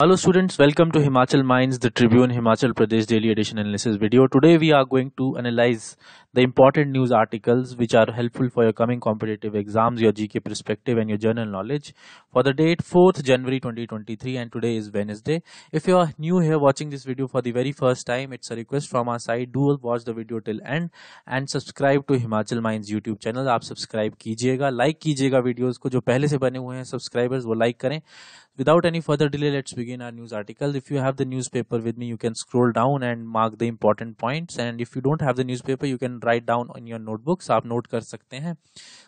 Hello students, welcome to Himachal Minds, the Tribune Himachal Pradesh Daily Edition Analysis video. Today we are going to analyze the important news articles which are helpful for your coming competitive exams, your GK perspective and your general knowledge for the date 4th January 2023 and today is Wednesday. If you are new here watching this video for the very first time, it's a request from our side. Do watch the video till end and subscribe to Himachal Minds YouTube channel. You will subscribe, like, कीजिएगा videos को जो पहले से बने हुए हैं subscribers वो without any further delay let's begin our news article if you have the newspaper with me you can scroll down and mark the important points and if you don't have the newspaper you can write down in your notebooks आप note कर सकते हैं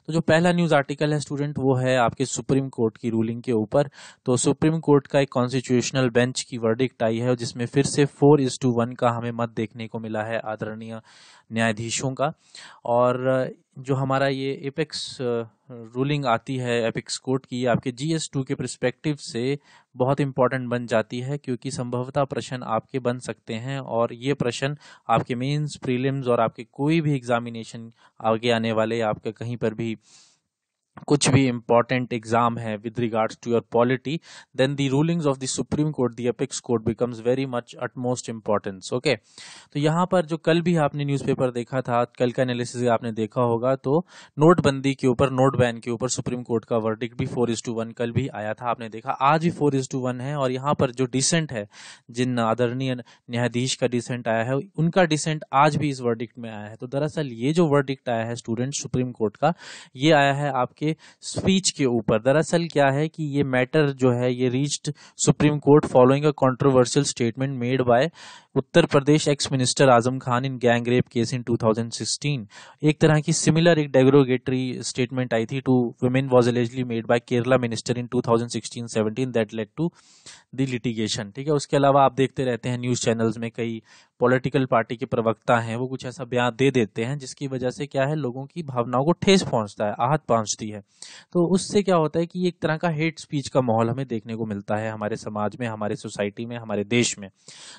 तो जो पहला news article है student वो है आपके सुप्रीम कोर्ट की रूलिंग के ऊपर तो सुप्रीम कोर्ट का एक कॉन्स्टिट्यूशनल बेंच की वर्डिक्ट आई है जिसमें फिर से फोर इज टू वन का हमें मत देखने को मिला है आदरणीय न्यायाधीशों का और जो हमारा ये एपेक्स रूलिंग आती है एपेक्स कोर्ट की आपके जी एस टू के प्रस्पेक्टिव से बहुत इम्पॉर्टेंट बन जाती है क्योंकि संभवतः प्रश्न आपके बन सकते हैं और ये प्रश्न आपके मेंस प्रीलिम्स और आपके कोई भी एग्जामिनेशन आगे आने वाले आपके कहीं पर भी कुछ भी important एग्जाम है with regards to your then the the of the supreme court the the court court very much at most importance okay तो यहाँ पर जो कल भी आपने न्यूज़पेपर देखा था कल का एनालिसिस आपने देखा होगा तो नोटबंदी के ऊपर नोट बैन के ऊपर सुप्रीम कोर्ट का वर्डिक्ट भी फोर इज टू वन कल भी आया था आपने देखा आज भी फोर इज टू वन है और यहाँ पर जो डिसेंट है जिन आदरणीय न्यायाधीश का डिसेंट आया है उनका डिसेंट आज भी इस वर्डिक्ट में आया है तो दरअसल ये जो वर्डिक्ट आया है स्टूडेंट सुप्रीम कोर्ट का ये आया है आपके स्पीच के ऊपर दरअसल क्या है कि ये मैटर जो है ये reached supreme court following a controversial statement made by Uttar Pradesh ex minister Azam Khan in gang rape case in 2016 एक तरह की सिमिलर एक डेग्रोगेटरी स्टेटमेंट आई थी to women was allegedly made by Kerala minister in 2016-17 that led to the litigation ठीक है उसके अलावा आप देखते रहते हैं न्यूज़ चैनल्स में कई पॉलिटिकल पार्टी के प्रवक्ता हैं वो कुछ ऐसा बयान दे देते हैं जिसकी वजह से क्या है लोगों की भावनाओं को ठेस पहुंचता है आहत पहुंचती है तो उससे क्या होता है कि एक तरह का हेट स्पीच का माहौल हमें देखने को मिलता है हमारे समाज में हमारे सोसाइटी में हमारे देश में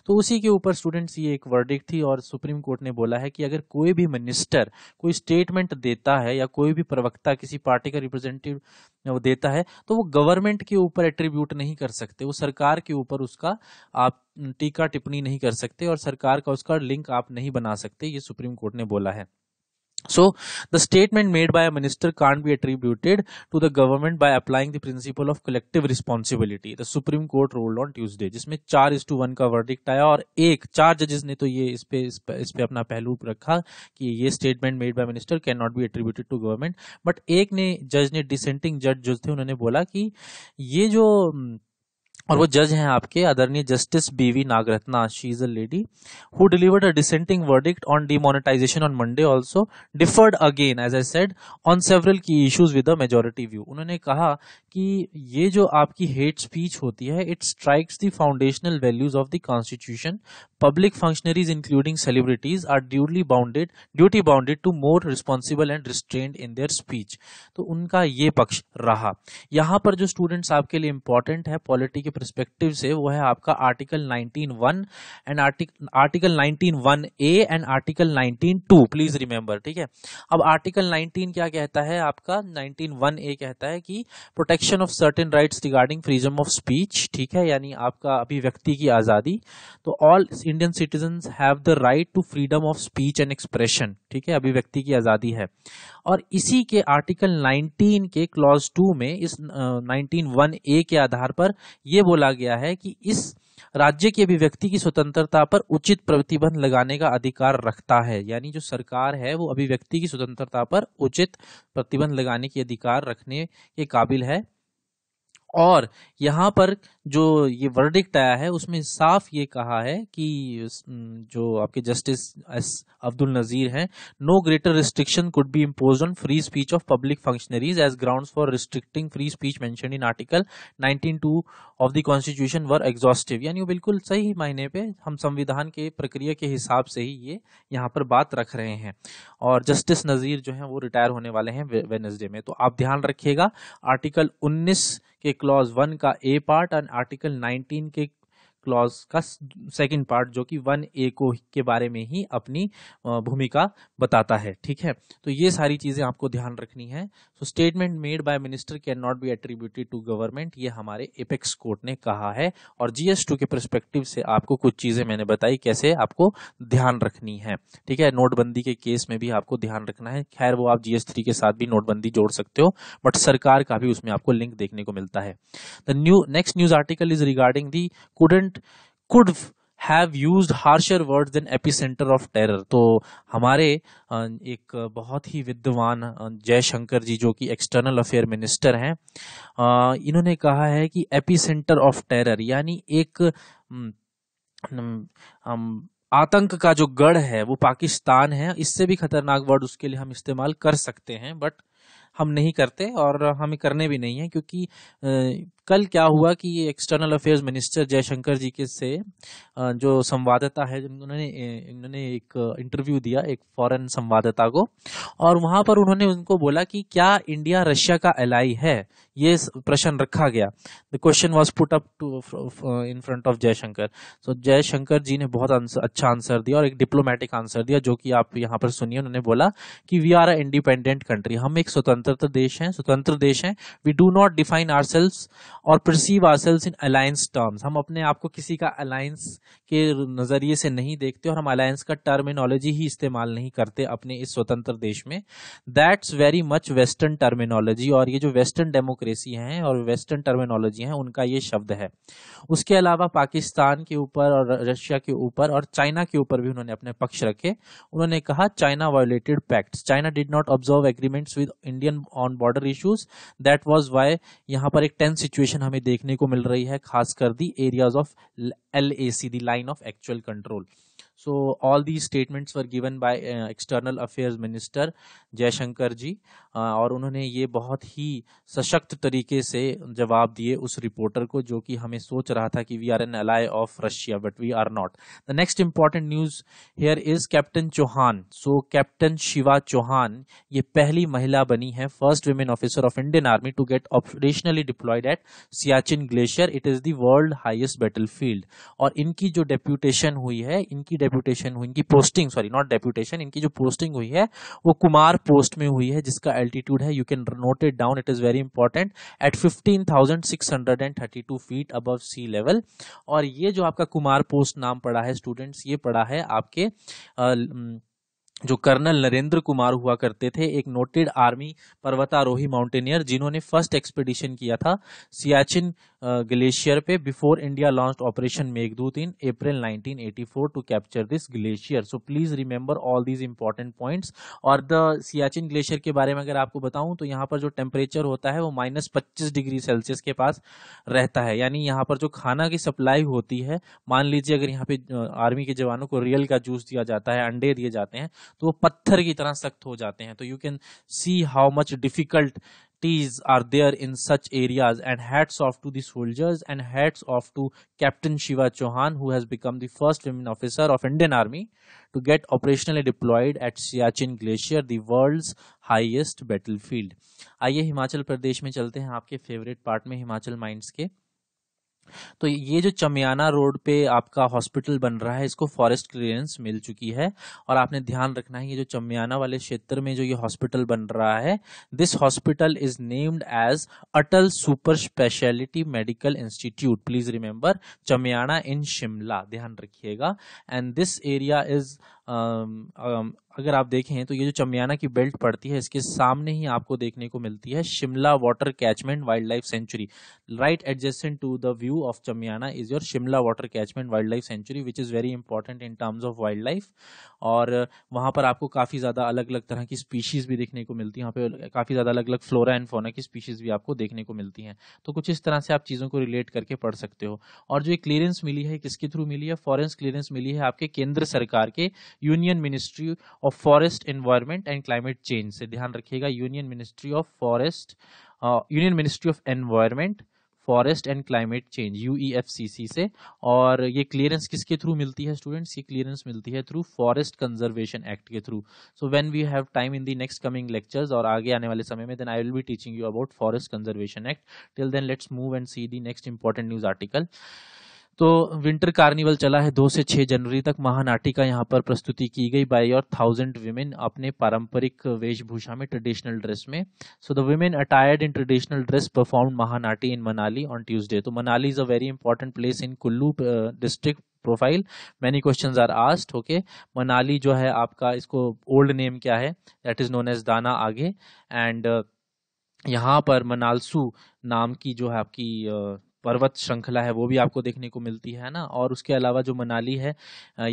तो उसी के ऊपर स्टूडेंट्स ये एक वर्डिक थी और सुप्रीम कोर्ट ने बोला है कि अगर कोई भी मिनिस्टर कोई स्टेटमेंट देता है या कोई भी प्रवक्ता किसी पार्टी का रिप्रेजेंटेटिव वो देता है तो वो गवर्नमेंट के ऊपर एट्रीब्यूट नहीं कर सकते वो सरकार के ऊपर उसका आप टीका टिप्पणी नहीं कर सकते और सरकार का उसका लिंक आप नहीं बना सकते ये सुप्रीम कोर्ट ने बोला है so the statement made by a minister can't be attributed to the government by applying the principle of collective responsibility. The Supreme Court ruled on जिसमें चार इज टू वन का वर्डिक्ट आया और एक चार जजेस ने तो ये इस पे इस पे, इस पे अपना पहलू रखा कि ये statement made by minister can not be attributed to government but एक ने जज ने डिसेंटिंग जज जो थे उन्होंने बोला कि ये जो और वो जज हैं आपके आदरणीय justice BV Nagarathna she is a lady who delivered a dissenting verdict on demonetization on Monday also differed again as I said on several key issues with the majority view उन्होंने कहा कि ये जो आपकी हेट स्पीच होती है it strikes the foundational values of the constitution public functionaries including celebrities are duly bounded duty bounded to more responsible and restrained in their speech तो उनका ये पक्ष रहा यहाँ पर जो स्टूडेंट्स आपके लिए इंपॉर्टेंट है पॉलिटी के परस्पेक्टिव से वो है आपका article 19.1 and article 19.1 A and article 19.2 please remember ठीक है अब आर्टिकल 19 क्या कहता है आपका 19.1 ए कहता है कि protection of certain rights regarding freedom of speech ठीक है यानी आपका अभिव्यक्ति की आजादी तो all Indian citizen have the right to freedom of speech and expression ठीक है अभिव्यक्ति की आज़ादी है और इसी के आर्टिकल 19 के क्लॉज 2 में इस नाइनटीन वन ए के आधार पर यह बोला गया है कि इस राज्य की अभिव्यक्ति की स्वतंत्रता पर उचित प्रतिबंध लगाने का अधिकार रखता है यानी जो सरकार है वो अभिव्यक्ति की स्वतंत्रता पर उचित प्रतिबंध लगाने के अधिकार रखने के काबिल है और यहाँ पर जो ये वर्डिक्ट आया है उसमें साफ ये कहा है कि जो आपके जस्टिस एस अब्दुल नज़ीर हैं no greater restriction could be impose on free speech of public functionaries as ground for restricting free speech mention in article two of the constitution were exhaustive यानी वो बिल्कुल सही मायने पे हम संविधान के प्रक्रिया के हिसाब से ही ये यहाँ पर बात रख रहे हैं और जस्टिस नज़ीर जो है वो रिटायर होने वाले हैं वेनजडे में तो आप ध्यान रखिएगा आर्टिकल 19 के क्लॉज वन का ए पार्ट और आर्टिकल 19 के क्लॉज का सेकंड पार्ट जो कि वन ए को के बारे में ही अपनी भूमिका बताता है ठीक है तो ये सारी चीजें आपको ध्यान रखनी है so statement made by minister can not be attributed to government ये हमारे एपेक्स कोर्ट ने कहा है और जीएस टू के परस्पेक्टिव से आपको कुछ चीजें मैंने बताई कैसे आपको ध्यान रखनी है ठीक है नोटबंदी के केस में भी आपको ध्यान रखना है खैर वो आप जीएस थ्री के साथ भी नोटबंदी जोड़ सकते हो बट सरकार का भी उसमें आपको लिंक देखने को मिलता है the new next news article is regarding the couldn't government could have use harsher word than epicentre of terror तो हमारे एक बहुत ही विद्वान जयशंकर जी जो कि एक्सटर्नल अफेयर मिनिस्टर हैं इन्होंने कहा है कि एपी सेंटर ऑफ टेरर यानी एक आतंक का जो गढ़ है वो पाकिस्तान है इससे भी खतरनाक वर्ड उसके लिए हम इस्तेमाल कर सकते हैं बट हम नहीं करते और हमें करने भी नहीं है क्योंकि कल क्या हुआ कि ये external affairs minister Jaishankar ji के से जो संवाददाता है उन्होंने इन्होंने एक इंटरव्यू दिया एक फॉरेन संवाददाता को और वहां पर उन्होंने उनको बोला कि क्या इंडिया रशिया का एलाई है ये प्रश्न रखा गया the question was put up to in front of Jaishankar so Jaishankar ji ने बहुत आंसर, अच्छा आंसर दिया और एक डिप्लोमेटिक आंसर दिया जो कि आप यहाँ पर सुनिए उन्होंने बोला कि we are a independent country हम एक स्वतंत्र देश हैं स्वतंत्र देश हैं we do not define our और perceive our selves in alliance terms हम अपने आप को किसी का अलायंस के नज़रिए से नहीं देखते और हम अलायंस का टर्मिनोलॉजी ही इस्तेमाल नहीं करते अपने इस स्वतंत्र देश में that's very much western terminology और ये जो वेस्टर्न डेमोक्रेसी हैं और वेस्टर्न टर्मिनोलॉजी हैं उनका ये शब्द है उसके अलावा पाकिस्तान के ऊपर और रशिया के ऊपर और चाइना के ऊपर भी उन्होंने अपने पक्ष रखे उन्होंने कहा China violated pact China did not observe agreements with Indian on border issues that was why यहाँ पर एक टेंस सिचुएशन सिचुएशन हमें देखने को मिल रही है खासकर the areas of L A C the line of actual control so all the statements were given by external affairs minister Jaishankar ji और उन्होंने ये बहुत ही सशक्त तरीके से जवाब दिए उस रिपोर्टर को जो कि हमें सोच रहा था कि we are an ally of Russia but we are not the next important news here is captain Chauhan so captain Shiva Chauhan ये पहली महिला बनी है first women officer of Indian army to get operationally deployed at Siachen glacier it is the world highest battlefield और इनकी जो deputation हुई है इनकी डेप्यूटेशन हुई इनकी पोस्टिंग सॉरी नॉट डेप्यूटेशन इनकी जो पोस्टिंग हुई है वो कुमार पोस्ट में हुई है जिसका altitude है you can note it down it is very important at 15,632 feet above sea level और ये जो आपका कुमार पोस्ट नाम पड़ा है स्टूडेंट्स ये पड़ा है आपके आ, जो कर्नल नरेंद्र कुमार हुआ करते थे एक नोटेड आर्मी पर्वतारोही माउंटेनियर जिन्होंने फर्स्ट एक्सपेडिशन किया था सियाचिन ग्लेशियर पे before India launch operation Meghdoot in April 1984 to capture this glacier so please remember all these important points और द सियाचिन ग्लेशियर के बारे में अगर आपको बताऊं तो यहाँ पर जो टेम्परेचर होता है वो माइनस पच्चीस डिग्री सेल्सियस के पास रहता है यानी यहाँ पर जो खाना की सप्लाई होती है मान लीजिए अगर यहाँ पे आर्मी के जवानों को रियल का जूस दिया जाता है अंडे दिए जाते हैं तो वो पत्थर की तरह सख्त हो जाते हैं तो you can see how much difficult devotees are there in such areas and hats off to the soldiers and hats off to Captain Shiva Chauhan who has become the first women officer of Indian Army to get operationally deployed at Siachen Glacier the world's highest battlefield आइए himachal pradesh mein chalte hain aapke favorite part mein himachal minds ke तो ये जो Chamiyana road पे आपका hospital बन रहा है इसको फॉरेस्ट क्लियरेंस मिल चुकी है और आपने ध्यान रखना है ये जो चमियाना वाले क्षेत्र में जो ये हॉस्पिटल बन रहा है this hospital is named as Atal super speciality medical institute please remember Chamiyana in Shimla ध्यान रखिएगा एंड दिस एरिया इज अगर आप देखें तो ये जो चमियाना की बेल्ट पड़ती है इसके सामने ही आपको देखने को मिलती है Shimla water catchment wildlife sanctuary right adjacent to the view of Chamiyana is your Shimla water catchment wildlife sanctuary which is very important in terms of wildlife और वहाँ पर आपको काफ़ी ज़्यादा अलग अलग तरह की स्पीशीज़ भी देखने को मिलती है वहाँ पर काफ़ी ज़्यादा अलग अलग फ्लोरा एंड फोना की स्पीशीज़ भी आपको देखने को मिलती हैं तो कुछ इस तरह से आप चीज़ों को रिलेट करके पढ़ सकते हो और जो क्लियरेंस मिली है किसके थ्रू मिली है फॉरेंस क्लियरेंस मिली है आपके केंद्र सरकार के union ministry of forest environment and climate change से ध्यान रखिएगा union ministry of forest union ministry of environment forest and climate change you e से और ये क्लियरेंस किसके थ्रू मिलती है स्टूडेंट्स ये क्लियरेंस मिलती है थ्रू फॉरेस्ट कंजर्वेशन एक्ट के through so when we have time in the next coming lectures और आगे आने वाले समय में then I will be teaching you about forest conservation act till then let's move and see the next important news article तो winter carnival चला है दो से छह जनवरी तक का यहाँ पर प्रस्तुति की गई बाय और थाउजेंड वीमेन अपने पारंपरिक वेशभूषा में ट्रेडिशनल ड्रेस में so the women attired in traditional dress perform Mahanati in Manali on Tuesday तो Manali is a very important place in Kullu district profile many question are asked okay Manali जो है आपका इसको ओल्ड नेम क्या है दैट इज नोन एज दाना आगे एंड यहाँ पर मनालसू नाम की जो है आपकी uh, पर्वत श्रृंखला है वो भी आपको देखने को मिलती है ना और उसके अलावा जो मनाली है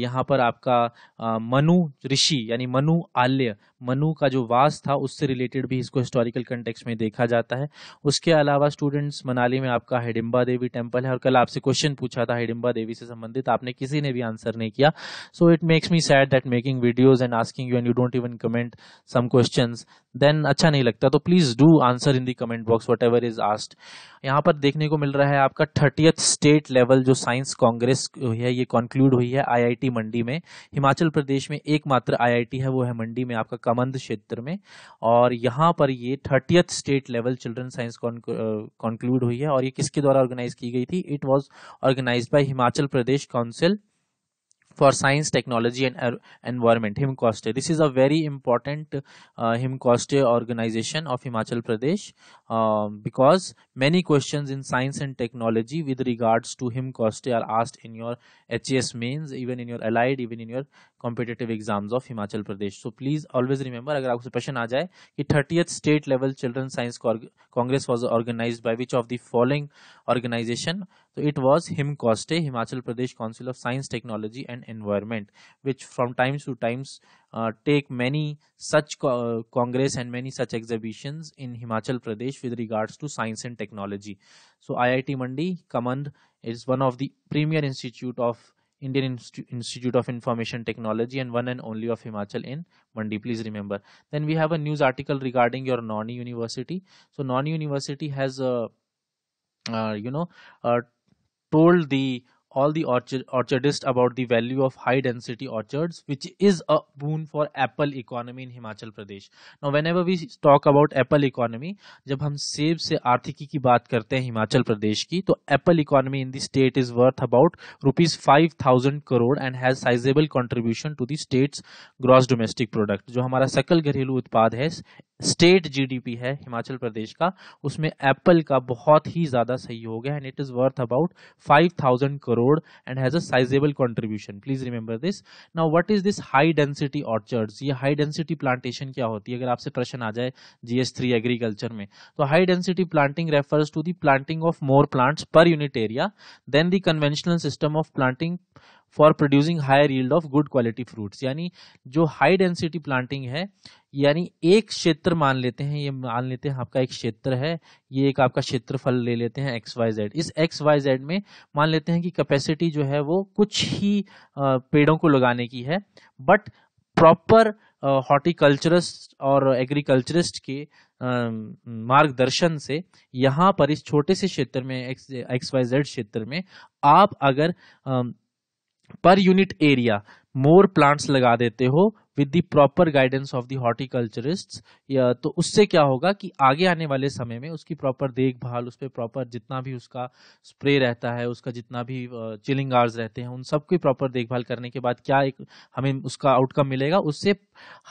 यहाँ पर आपका मनु ऋषि यानी मनु आल्य मनु का जो वास था उससे रिलेटेड भी इसको हिस्टोरिकल कंटेक्स में देखा जाता है उसके अलावा स्टूडेंट्स मनाली में आपका हिडिम्बा देवी टेम्पल है और कल आपसे क्वेश्चन पूछा था हिडिम्बा देवी से संबंधित आपने किसी ने भी आंसर नहीं किया so it makes me sad that making videos and asking you and you don't even comment some question then अच्छा नहीं लगता तो please do answer in the comment box whatever is asked यहाँ पर देखने को मिल रहा है है आपका थर्टियथ स्टेट लेवल जो साइंस कांग्रेस हुई है ये कंक्लूड हुई है आईआईटी मंडी में हिमाचल प्रदेश में एकमात्र आईआईटी है वो है मंडी में आपका कमंद क्षेत्र में और यहाँ पर ये thirtieth state level children science concluded हुई है और ये किसके द्वारा ऑर्गेनाइज की गई थी it was organise by Himachal Pradesh council for science technology and er, environment HIMCOSTE this is a very important uh, himcoste organization of himachal pradesh um, because many questions in science and technology with regards to him cost are asked in your H S mains even in your allied even in your competitive exams of Himachal Pradesh so please always remember If आपको question आ 30th state level children science congress was organized by which of the following organization so it was Him HIMCOSTE Himachal Pradesh Council of Science Technology and Environment which from times to times uh, take many such co uh, congress and many such exhibitions in Himachal Pradesh with regards to science and technology. So IIT Mandi Command is one of the premier institute of Indian Inst Institute of Information Technology and one and only of Himachal in Mandi. Please remember. Then we have a news article regarding your Noni University. So Noni University has uh, uh, you know uh, told the all the orchard, orchardists about the value of high density orchards, which is a boon for apple economy in Himachal Pradesh. Now, whenever we talk about apple economy, जब हम सेब से आर्थिकी की बात करते हैं हिमाचल प्रदेश की तो apple economy in the state is worth about rupees five thousand crore and has sizeable contribution to the state's gross domestic product जो हमारा सकल घरेलू उत्पाद है स्टेट जीडीपी है हिमाचल प्रदेश का उसमें एप्पल का बहुत ही ज्यादा सहयोग है and it is worth about five thousand crore and has a sizeable contribution please remember this now what is this high density orchard ये हाई डेंसिटी प्लांटेशन क्या होती है अगर आपसे प्रश्न आ जाए जीएस थ्री एग्रीकल्चर में तो high density planting refers to the planting of more plants per unit area than the conventional system of planting for producing higher yield of good quality fruits यानी जो हाई डेंसिटी प्लांटिंग है यानी एक क्षेत्र मान लेते हैं ये मान लेते हैं आपका एक क्षेत्र है ये एक आपका क्षेत्रफल ले लेते हैं एक्स वाई जेड इस एक्स वाई जेड में मान लेते हैं कि कैपेसिटी जो है वो कुछ ही पेड़ों को लगाने की है बट प्रॉपर हॉर्टिकल्चरिस्ट और एग्रीकल्चरिस्ट के मार्गदर्शन से यहाँ पर इस छोटे से क्षेत्र में एक्स एक्स वाई जेड क्षेत्र में आप अगर पर यूनिट एरिया मोर प्लांट्स लगा देते हो with the proper guidance of the horticulturist तो उससे क्या होगा कि आगे आने वाले समय में उसकी प्रॉपर देखभाल उस पर प्रॉपर जितना भी उसका स्प्रे रहता है उसका जितना भी चिलिंग आर्स रहते हैं उन सबकी प्रॉपर देखभाल करने के बाद क्या एक हमें उसका आउटकम मिलेगा उससे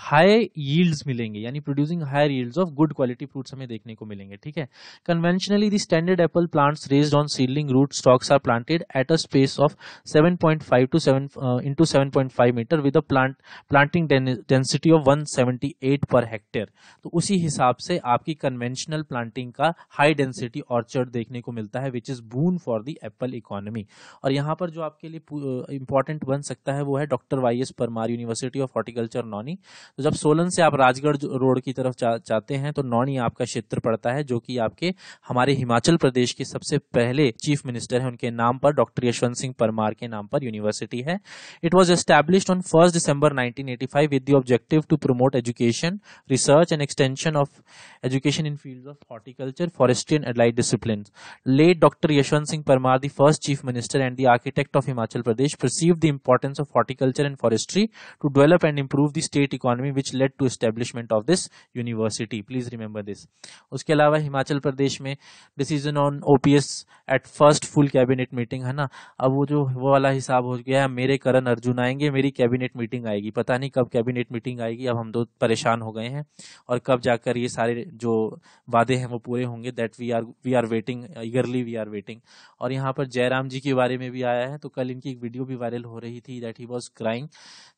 हाई यील्ड्स मिलेंगे यानी producing higher yields of good quality fruits हमें देखने को मिलेंगे ठीक है conventionally the standard apple plants raised on seedling root stocks are planted at a space of 7.5 to 7 into 7.5 metre with a plant planting density of 178 per hectare तो उसी हिसाब से आपकी कन्वेंशनल प्लांटिंग का हाई डेंसिटी ऑर्चर्ड देखने को मिलता है which is boon for the apple economy और यहाँ पर जो आपके लिए इंपॉर्टेंट बन सकता है वो है doctor Y S Parmar university of horticulture Nauni तो जब सोलन से आप राजगढ़ रोड की तरफ जा, जाते हैं तो नॉनी आपका क्षेत्र पड़ता है जो कि आपके हमारे हिमाचल प्रदेश के सबसे पहले चीफ मिनिस्टर है उनके नाम पर डॉक्टर यशवंत सिंह परमार के नाम पर यूनिवर्सिटी है it was established on first December nineteen 5 with the objective to promote education, research and extension of education in fields of horticulture, forestry and allied disciplines. Late Dr. Yashwant Singh Parmar, the first Chief Minister and the architect of Himachal Pradesh, perceived the importance of horticulture and forestry to develop and improve the state economy which led to establishment of this university. Please remember this. uske alawa himachal pradesh mein decision on ops at first full cabinet meeting hai na ab wo jo wo wala hisab ho gaya है मेरे करण अर्जुन आएंगे मेरी cabinet meeting आएगी पता नहीं कब कब cabinet meeting आएगी अब हम दो परेशान हो गए हैं और कब जाकर ये सारे जो वादे हैं वो पूरे होंगे that we are we are waiting eagerly we are waiting और यहाँ पर जयराम जी के बारे में भी आया है तो कल इनकी एक वीडियो भी वायरल हो रही थी दैट ही वॉज क्राइंग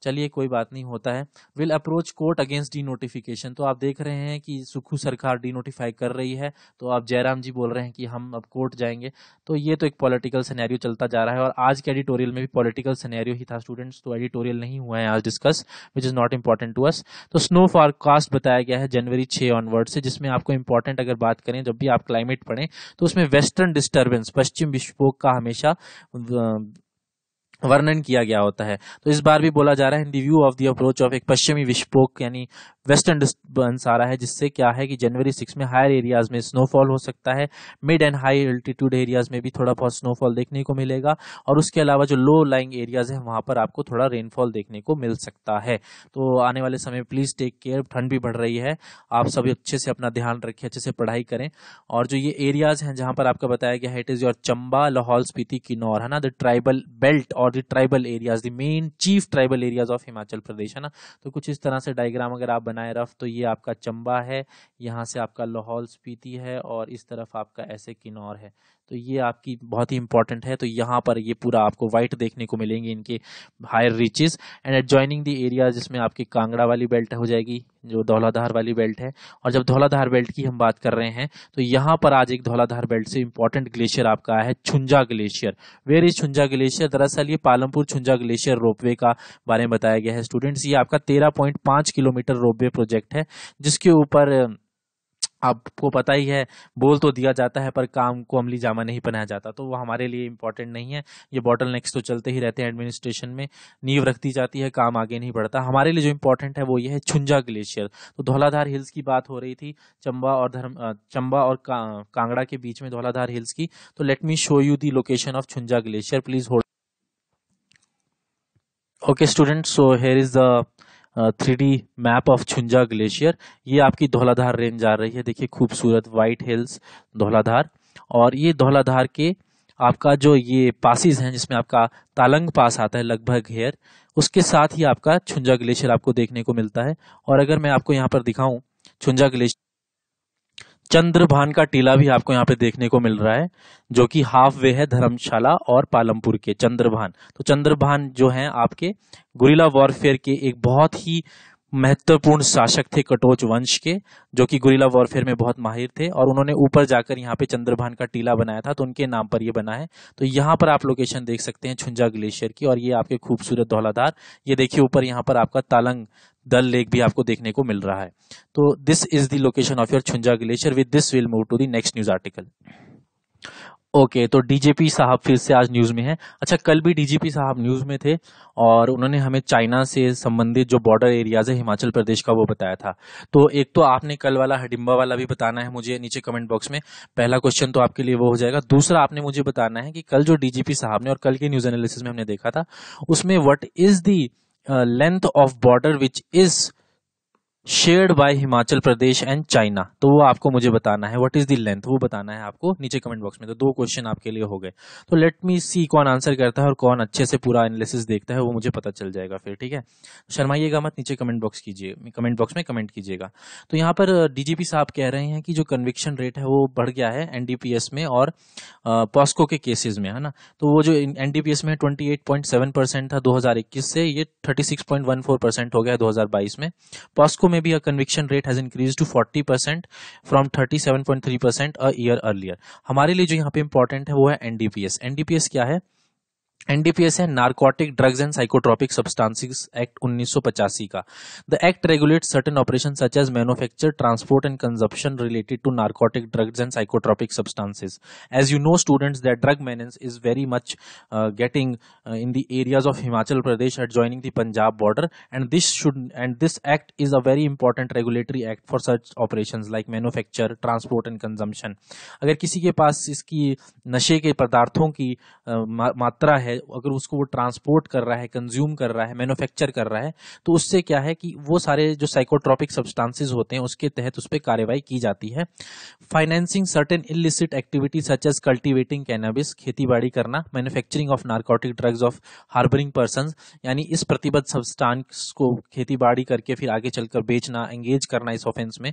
चलिए कोई बात नहीं होता है will approach court against denotification तो आप देख रहे हैं कि सुखू सरकार डी नोटिफाई कर रही है तो आप जयराम जी बोल रहे हैं कि हम अब कोर्ट जाएंगे तो ये तो एक पॉलिटिकल सिनेरियो चलता जा रहा है और आज के एडिटोरियल में भी पॉलिटिकल सिनेरियो ही था स्टूडेंट्स तो एडिटोरियल नहीं हुआ है आज discuss which is not important to us तो स्नो फॉरकास्ट बताया गया है जनवरी छः ऑनवर्ड से जिसमें आपको इम्पॉर्टेंट अगर बात करें जब भी आप क्लाइमेट पढ़ें तो उसमें वेस्टर्न डिस्टर्बेंस पश्चिम विस्फोट का हमेशा वर्णन किया गया होता है तो इस बार भी बोला जा रहा है in view of the approach of एक पश्चिमी विस्फोक यानी वेस्टर्न डिस्टर्बेंस आ रहा है जिससे क्या है कि जनवरी सिक्स में हायर एरियाज में स्नोफॉल हो सकता है mid and high altitude areas में भी थोड़ा बहुत स्नोफॉल देखने को मिलेगा और उसके अलावा जो लो लाइंग एरियाज है वहां पर आपको थोड़ा रेनफॉल देखने को मिल सकता है तो आने वाले समय प्लीज टेक केयर ठंड भी बढ़ रही है आप सभी अच्छे से अपना ध्यान रखें अच्छे से पढ़ाई करें और जो ये एरियाज हैं जहां पर आपका बताया गया है it is your Chamba Lahaul Spiti Kinnaur है ना द ट्राइबल बेल्ट और the tribal areas the main chief tribal areas of Himachal Pradesh है ना तो कुछ इस तरह से डायग्राम अगर आप बना बनाए रफ तो ये आपका चंबा है यहाँ से आपका लाहौल स्पीति है और इस तरफ आपका ऐसे किन्नौर है तो ये आपकी बहुत ही इंपॉर्टेंट है तो यहाँ पर ये पूरा आपको वाइट देखने को मिलेंगे इनके higher reaches and adjoining the area जिसमें आपकी कांगड़ा वाली बेल्ट हो जाएगी जो धौलाधार वाली बेल्ट है और जब धौलाधार बेल्ट की हम बात कर रहे हैं तो यहाँ पर आज एक धौलाधार बेल्ट से इंपॉर्टेंट ग्लेशियर आपका आया है Chhunja glacier where is Chhunja glacier दरअसल ये पालमपुर छुंजा ग्लेशियर रोपवे का बारे में बताया गया है स्टूडेंट्स ये आपका तेरह किलोमीटर रोपवे प्रोजेक्ट है जिसके ऊपर आपको पता ही है बोल तो दिया जाता है पर काम को अमली जामा नहीं पहनाया जाता तो वो हमारे लिए इंपॉर्टेंट नहीं है ये बॉटल नेक्स्ट तो चलते ही रहते हैं एडमिनिस्ट्रेशन में नींव रख दी जाती है काम आगे नहीं बढ़ता हमारे लिए जो इंपॉर्टेंट है वो ये है छुंजा ग्लेशियर तो धौलाधार हिल्स की बात हो रही थी चंबा और धर्म चंबा और का, कांगड़ा के बीच में धौलाधार हिल्स की तो let me show you the location of Chhunja glacier please hold okay student so here is the three map of Chhunja glacier ये आपकी धौलाधार रेंज आ रही है देखिए खूबसूरत वाइट हिल्स धौलाधार और ये धौलाधार के आपका जो ये पासिस हैं जिसमें आपका तालंग पास आता है लगभग हेयर उसके साथ ही आपका छुंजा ग्लेशियर आपको देखने को मिलता है और अगर मैं आपको यहाँ पर दिखाऊं छुंजा ग्लेशियर चंद्रभान का टीला भी आपको यहाँ पे देखने को मिल रहा है जो कि हाफ वे है धर्मशाला और पालमपुर के चंद्रभान तो चंद्रभान जो है आपके गुरिला वॉरफेयर के एक बहुत ही महत्वपूर्ण शासक थे कटोच वंश के जो कि गुरिला वॉरफेयर में बहुत माहिर थे और उन्होंने ऊपर जाकर यहाँ पे चंद्रभान का टीला बनाया था तो उनके नाम पर ये बना है तो यहाँ पर आप लोकेशन देख सकते हैं छुंजा ग्लेशियर की और ये आपके खूबसूरत धौलाधार ये देखिए ऊपर यहाँ पर आपका तालंग डल लेक भी आपको देखने को मिल रहा है तो this is the location of your Chhunja glacier with this will move to the next news article okay okay, तो डीजीपी साहब फिर से आज न्यूज़ में हैं अच्छा कल भी डीजीपी साहब न्यूज़ में थे और उन्होंने हमें चाइना से संबंधित जो बॉर्डर एरियाज है हिमाचल प्रदेश का वो बताया था तो एक तो आपने कल वाला हडिम्बा वाला भी बताना है मुझे नीचे कमेंट बॉक्स में पहला क्वेश्चन तो आपके लिए वो हो जाएगा दूसरा आपने मुझे बताना है कि कल जो डीजीपी साहब ने और कल के न्यूज़ एनालिसिस में हमने देखा था उसमें what is the Uh, length of border which is shared by Himachal Pradesh and China तो वो आपको मुझे बताना है व्हाट इज दी लेंथ वो बताना है आपको नीचे कमेंट बॉक्स में तो दो क्वेश्चन आपके लिए हो गए तो लेट मी सी कौन आंसर करता है और कौन अच्छे से पूरा एनालिसिस देखता है वो मुझे पता चल जाएगा फिर ठीक है शर्माइएगा मत नीचे कमेंट बॉक्स कीजिए कमेंट बॉक्स में कमेंट कीजिएगा तो यहाँ पर डीजीपी साहब कह रहे हैं कि जो कन्विक्शन रेट है वो बढ़ गया है एनडीपीएस में और पॉस्को के केसेज में है ना तो वो जो एनडीपीएस में twenty eight point seven percent था दो हजार इक्कीस से ये thirty six point one four percent हो गया दो हजार बाईस में पॉस्को में में भी conviction rate has increase to forty percent from thirty seven point three percent year earlier हमारे लिए जो यहाँ पे इंपॉर्टेंट है वो है एनडीपीएस एनडीपीएस क्या है एनडीपीएस है narcotic drugs and psychotropic substances act 1985 का the act regulate certain operation such as manufacture transport and consumption related to narcotic drugs and psychotropic substances as you know students that drug menace is very much getting in the areas of Himachal Pradesh adjoining the Punjab border and this should and this act is a very important regulatory act for such operation like manufacture transport and consumption अगर किसी के पास इसकी नशे के पदार्थों की uh, मात्रा है है अगर उसको वो ट्रांसपोर्ट कर रहा है कंज्यूम कर रहा है मैन्युफैक्चर कर रहा है तो उससे क्या है कि वो सारे जो साइकोट्रॉपिक सब्सटेंसेज होते हैं उसके तहत उस पर कार्रवाई की जाती है financing certain illicit activity such as cultivating cannabis खेती करना manufacturing of narcotic drugs of harbouring person यानी इस प्रतिबद्ध सब्सटांस को खेती करके फिर आगे चलकर बेचना एंगेज करना इस ऑफेंस में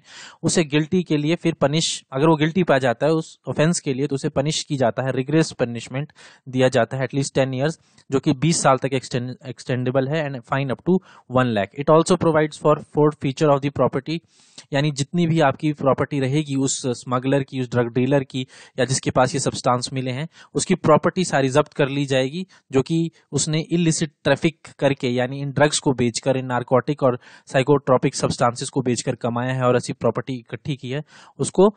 उसे गिल्टी के लिए फिर पनिश अगर वो गिल्टी पाया जाता है उस ऑफेंस के लिए तो उसे पनिश की जाता है रिग्रेस पनिशमेंट दिया जाता है एटलीस्ट टेन ईयर्स जो कि बीस साल तक एक्सटेंडेबल है and fine up to one lakh it also provides for forfeiture of the property यानी जितनी भी आपकी प्रॉपर्टी रहेगी उस स्मगलर की उस ड्रग डीलर की या जिसके पास ये सब्सटांस मिले हैं उसकी प्रॉपर्टी सारी जब्त कर ली जाएगी जो कि उसने इलिसिट ट्रैफिक करके यानी इन ड्रग्स को बेचकर इन नार्कोटिक और साइकोट्रॉपिक सब्सटांसिस को बेचकर कमाया है और ऐसी प्रॉपर्टी इकट्ठी की है उसको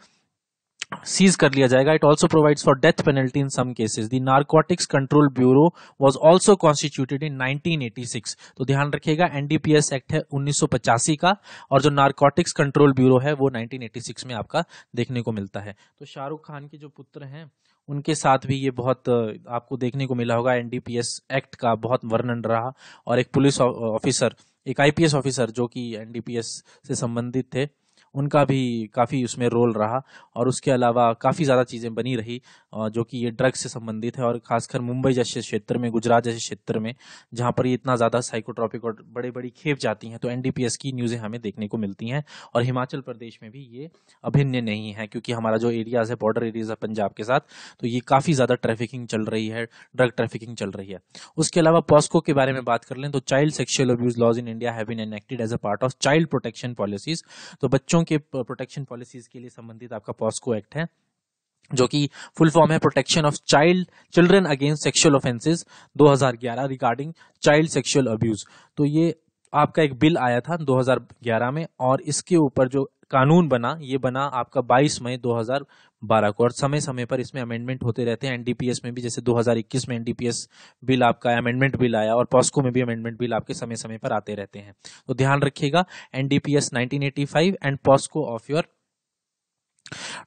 सीज कर लिया जाएगा it also provide for death penalty in some cases the narcotics control bureau was also constituted in nineteen eighty six तो ध्यान रखिएगा एनडीपीएस एक्ट है उन्नीस सौ पचासी का और जो नार्कोटिक्स कंट्रोल ब्यूरो है वो नाइनटीन एटी सिक्स में आपका देखने को मिलता है तो शाहरुख खान के जो पुत्र हैं उनके साथ भी ये बहुत आपको देखने को मिला होगा एनडीपीएस एक्ट का बहुत वर्णन रहा और एक पुलिस ऑफिसर एक आईपीएस ऑफिसर जो कि एनडीपीएस से संबंधित थे उनका भी काफ़ी उसमें रोल रहा और उसके अलावा काफ़ी ज़्यादा चीज़ें बनी रही जो कि ये ड्रग्स से संबंधित है और खासकर मुंबई जैसे क्षेत्र में गुजरात जैसे क्षेत्र में जहाँ पर ये इतना ज़्यादा साइकोट्रॉपिक और बड़ी बड़ी खेप जाती हैं तो एन की न्यूज़ें हमें देखने को मिलती हैं और हिमाचल प्रदेश में भी ये अभिन्न नहीं है क्योंकि हमारा जो एरियाज़ है बॉर्डर एरियाज़ है पंजाब के साथ तो ये काफ़ी ज़्यादा ट्रैफिकिंग चल रही है ड्रग ट्रैफिकिंग चल रही है उसके अलावा पॉस्को के बारे में बात कर लें तो child sexual abuse laws in India have been enacted as a part of child protection policies तो बच्चों बच्चों के प्रोटेक्शन पॉलिसीज के लिए संबंधित आपका पॉस्को एक्ट है जो कि फुल फॉर्म है protection of child children against sexual offences 2011 regarding child sexual abuse तो ये आपका एक बिल आया था 2011 में और इसके ऊपर जो कानून बना ये बना आपका 22 मई 2012 को और समय समय पर इसमें अमेंडमेंट होते रहते हैं एनडीपीएस में भी जैसे 2021 में एनडीपीएस बिल आपका अमेंडमेंट बिल आया और पॉस्को में भी अमेंडमेंट बिल आपके समय समय पर आते रहते हैं तो ध्यान रखिएगा NDPS 1985 and POCSO of your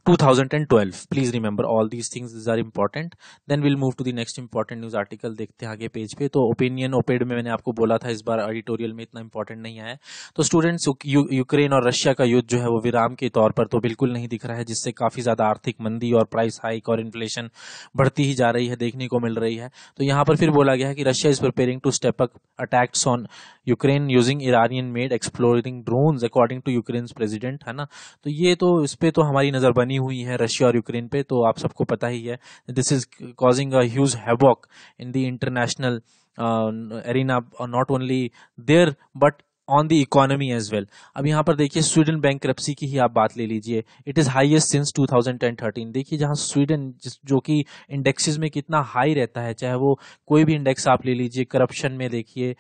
2012 please remember all these things is are important then will move to the next important news article देखते हैं आगे पेज पे तो ओपिनियन ओपेड में मैंने आपको बोला था इस बार एडिटोरियल में इतना इंपॉर्टेंट नहीं आया तो स्टूडेंट्स यूक्रेन और रशिया का युद्ध जो है वो विराम के तौर पर तो बिल्कुल नहीं दिख रहा है जिससे काफी ज्यादा आर्थिक मंदी और प्राइस हाइक और इन्फ्लेशन बढ़ती ही जा रही है देखने को मिल रही है तो यहाँ पर फिर बोला गया है कि Russia is preparing to step up attacks on Ukraine using Iranian made exploding drone according to Ukraine president है ना तो ये तो इस पर तो हमारी नज़र बनी हुई है रशिया और यूक्रेन पे तो आप सबको पता ही है this is causing a huge in the international arena not only there but on the economy as well अब यहाँ पर देखिए स्वीडन बैंक की ही आप बात ले लीजिए इट इज़ हाइएस्ट सिंस 2013 देखिए जहाँ स्वीडन जो कि इंडेक्सेस में कितना हाई रहता है चाहे वो कोई भी इंडेक्स आप ले लीजिए करप्शन में देखिए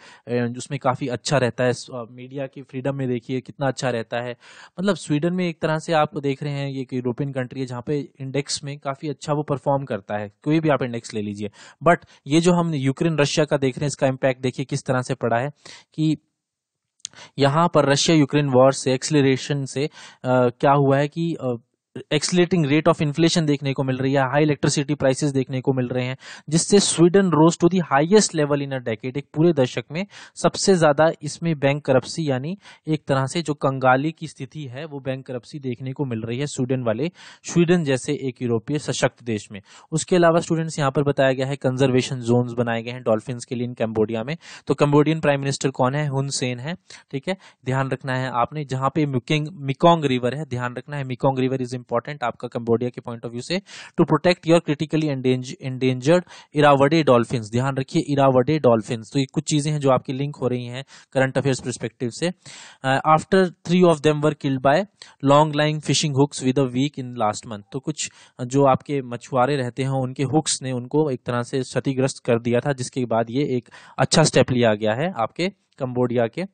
उसमें काफ़ी अच्छा रहता है मीडिया की फ्रीडम में देखिए कितना अच्छा रहता है मतलब स्वीडन में एक तरह से आप देख रहे हैं ये एक यूरोपियन कंट्री है जहाँ पे इंडेक्स में काफ़ी अच्छा वो परफॉर्म करता है कोई भी आप इंडेक्स ले लीजिए बट ये जो हम यूक्रेन रशिया का देख रहे हैं इसका इम्पैक्ट देखिए किस तरह से पड़ा है कि यहाँ पर रशिया यूक्रेन वॉर से एक्सलेशन से आ, क्या हुआ है कि एक्सलेटिंग रेट ऑफ इन्फ्लेशन देखने को मिल रही है हाई इलेक्ट्रिसिटी प्राइसेस देखने को मिल रहे हैं जिससे Sweden rose to the highest level in a decade एक पूरे दशक में सबसे ज्यादा इसमें बैंक करप्सी यानी एक तरह से जो कंगाली की स्थिति है वो बैंक करप्सी देखने को मिल रही है स्वीडन वाले स्वीडन जैसे एक यूरोपीय सशक्त देश में उसके अलावा स्टूडेंट्स यहाँ पर बताया गया है कंजर्वेशन जोन बनाए गए हैं डॉल्फिन के लिए इन कम्बोडिया में तो कम्बोडियन प्राइम मिनिस्टर कौन है हुन सेन है ठीक है ध्यान रखना है आपने जहाँ पे मिकोंग रिवर है ध्यान रखना है मिकोंग रिवर इज इंपॉर्टेंट आपका कंबोडिया के पॉइंट ऑफ व्यू से to protect your critically endangered Irrawaddy dolphin ध्यान रखिए इरावडे डॉल्फिन तो ये कुछ चीजें हैं जो आपकी लिंक हो रही हैं करंट अफेयर्स परस्पेक्टिव से after three of them were killed by long lying fishing hooks with a week in last month तो कुछ uh, जो आपके मछुआरे रहते हैं उनके हुक्स ने उनको एक तरह से क्षतिग्रस्त कर दिया था जिसके बाद ये एक अच्छा स्टेप लिया गया है आपके कंबोडिया के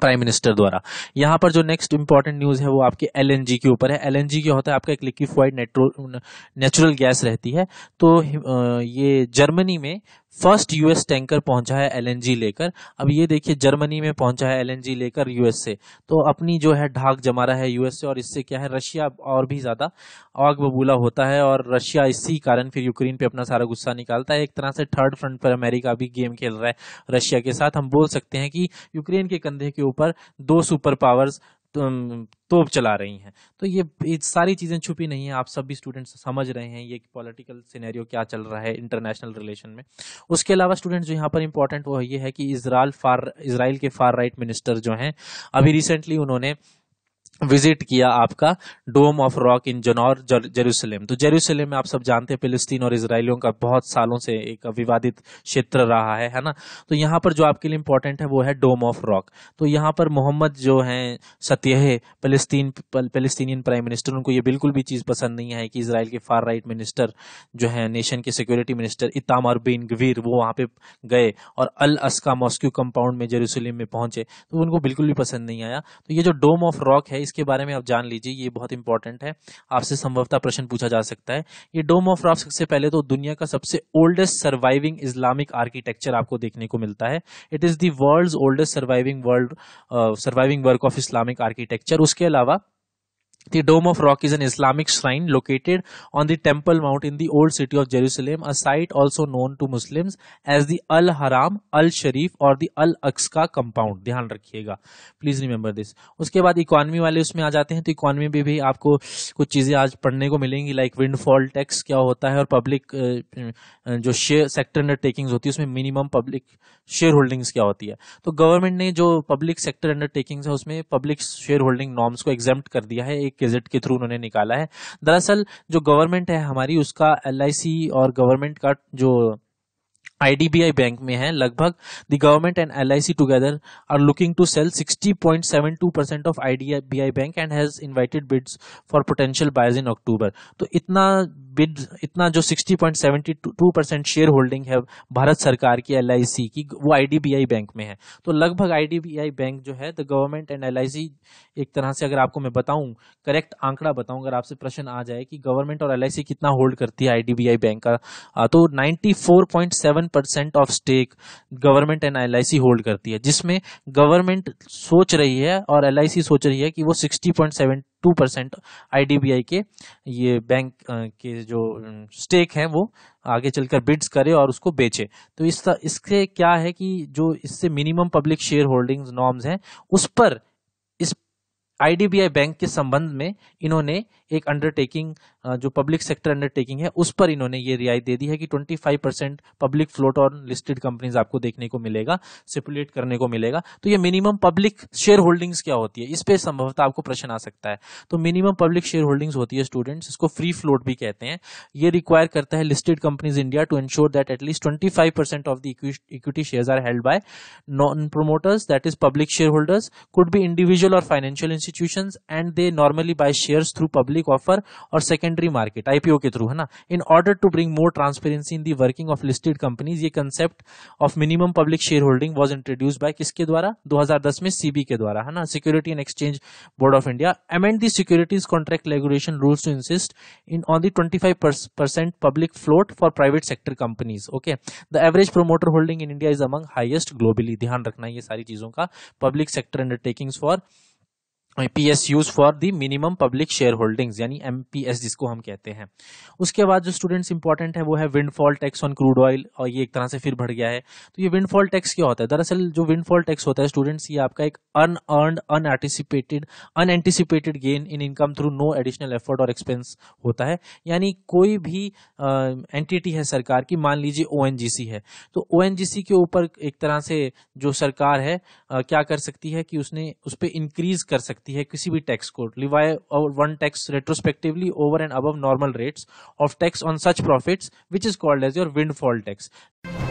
प्राइम मिनिस्टर द्वारा यहाँ पर जो नेक्स्ट इंपॉर्टेंट न्यूज है वो आपके एल के ऊपर है एल क्या होता है आपका एक लिक्विफाइड नेचुरल गैस रहती है तो ये जर्मनी में फर्स्ट यूएस टैंकर पहुंचा है एलएनजी लेकर अब ये देखिए जर्मनी में पहुंचा है एलएनजी लेकर यूएस से तो अपनी जो है ढाक जमा रहा है यूएस से और इससे क्या है रशिया और भी ज्यादा आग बबूला होता है और रशिया इसी कारण फिर यूक्रेन पे अपना सारा गुस्सा निकालता है एक तरह से थर्ड फ्रंट पर अमेरिका भी गेम खेल रहा है रशिया के साथ हम बोल सकते हैं कि यूक्रेन के कंधे के ऊपर दो सुपर पावर्स तो, तोप चला रही हैं तो ये, सारी चीज़ें छुपी नहीं है आप सभी स्टूडेंट्स समझ रहे हैं ये पॉलिटिकल सिनेरियो क्या चल रहा है इंटरनेशनल रिलेशन में उसके अलावा स्टूडेंट जो यहाँ पर इंपॉर्टेंट वो ये है कि इसराइल फार इसराइल के फार राइट मिनिस्टर जो हैं अभी रिसेंटली उन्होंने विजिट किया आपका डोम ऑफ रॉक इन जनौर जेरूसलम तो जेरूसलम में आप सब जानते हैं फिलिस्तीन और इसराइलियों का बहुत सालों से एक विवादित क्षेत्र रहा है है ना तो यहाँ पर जो आपके लिए इम्पोर्टेंट है वो है डोम ऑफ रॉक तो यहाँ पर मोहम्मद जो हैं सत्यह फलस्तीन फलस्तीनियन प्राइम मिनिस्टर उनको ये बिल्कुल भी चीज़ पसंद नहीं है कि इसराइल के फार राइट मिनिस्टर जो है नेशन के सिक्योरिटी मिनिस्टर इताम और बिन गवीर वो वहाँ पे गए और अल अस्का मॉस्क्यू कंपाउंड में जेरूसलम में पहुंचे तो उनको बिल्कुल भी पसंद नहीं आया तो ये जो डोम ऑफ रॉक है इसके बारे में आप जान लीजिए ये बहुत इंपॉर्टेंट है आपसे संभवतः प्रश्न पूछा जा सकता है ये डोम ऑफ राफ सबसे पहले तो दुनिया का सबसे ओल्डेस्ट सर्वाइविंग इस्लामिक आर्किटेक्चर आपको देखने को मिलता है it is the oldest surviving world surviving work of Islamic architecture उसके अलावा The Dome of Rock is an Islamic shrine located on the Temple Mount in the Old City of Jerusalem, a site also known to Muslims as the Al Haram, Al Sharif or the Al Aqsa compound. ध्यान रखिएगा Please remember this. उसके बाद economy वाले उसमें आ जाते हैं तो economy में भी आपको कुछ चीज़ें आज पढ़ने को मिलेंगी like windfall tax क्या होता है और public जो share sector अंडरटेकिंग्स होती है उसमें minimum public शेयर होल्डिंग्स क्या होती है तो government ने जो public sector अंडरटेकिंग्स है उसमें public शेयर होल्डिंग नॉर्म्स को exempt कर दिया है एक गेजेट के थ्रू उन्होंने निकाला है दरअसल जो गवर्नमेंट है हमारी उसका एल और गवर्नमेंट का जो आईडीबीआई बैंक में है लगभग the government and L I C together are looking to sell sixty point seven two percent of I D B I bank and has invited bids for potential buyers in October तो इतना bid इतना जो sixty point seventy two percent share holding है भारत सरकार की L I C की वो I D B I bank में है तो लगभग I D B I bank जो है the government and L I C एक तरह से अगर आपको मैं बताऊं करेक्ट आंकड़ा बताऊं अगर आपसे प्रश्न आ जाए कि गवर्नमेंट और एल आई सी कितना होल्ड करती है I D B I bank का तो ninety four point seven percent of stake government and L होल्ड करती है जिसमें गवर्नमेंट सोच रही है और एल सोच रही है कि वो sixty point seven two percent आई के ये बैंक के जो स्टेक हैं वो आगे चलकर बिड्स करे और उसको बेचे तो इस इससे क्या है कि जो इससे minimum public share holding norms हैं उस पर इस आई बैंक के संबंध में इन्होंने एक अंडरटेकिंग जो पब्लिक सेक्टर अंडरटेकिंग है उस पर इन्होंने ये रियायत दे दी है कि 25 परसेंट पब्लिक फ्लोट और लिस्टेड कंपनीज आपको देखने को मिलेगा सिपुलेट करने को मिलेगा तो ये मिनिमम पब्लिक शेयर होल्डिंग्स क्या होती है इस पर संभवतः आपको प्रश्न आ सकता है तो मिनिमम पब्लिक शेयर होल्डिंग्स होती है स्टूडेंट्स इसको फ्री फ्लोट भी कहते हैं ये रिक्वायर करता है listed companies India to ensure that at least twenty five percent of the equity share are held by non promoters that is public share holders could भी इंडिविजुअल और financial institution and they normally buy share through public public offer और secondary market IPO के through है ना in order to bring more transparency in the working of listed companies ये concept of minimum public share holding was introduce by किसके द्वारा 2010 में SEBI के द्वारा है ना security and exchange board of India amend the securities contract regulation rules to insist in on the twenty public float for private sector companies okay the average promoter holding in India is among highest globally ध्यान रखना ये सारी चीजों का public sector undertakings for P S Us for the minimum public share holdings यानी M P S जिसको हम कहते हैं उसके बाद जो स्टूडेंट्स इंपॉर्टेंट है वो है windfall tax on crude oil और ये एक तरह से फिर बढ़ गया है तो ये विंडफॉल टैक्स क्या होता है दरअसल जो विंडफॉल टैक्स होता है स्टूडेंट्स ये आपका एक unearned unanticipated unanticipated gain in income through no additional effort और एक्सपेंस होता है यानी कोई भी एंटिटी uh, है सरकार की मान लीजिए ओ है तो ओ के ऊपर एक तरह से जो सरकार है uh, क्या कर सकती है कि उसने उस पर इंक्रीज कर सकती सकती है किसी भी टैक्स को लिवाय और one tax retrospectively over and above normal rates of tax on such profits which is called as your windfall tax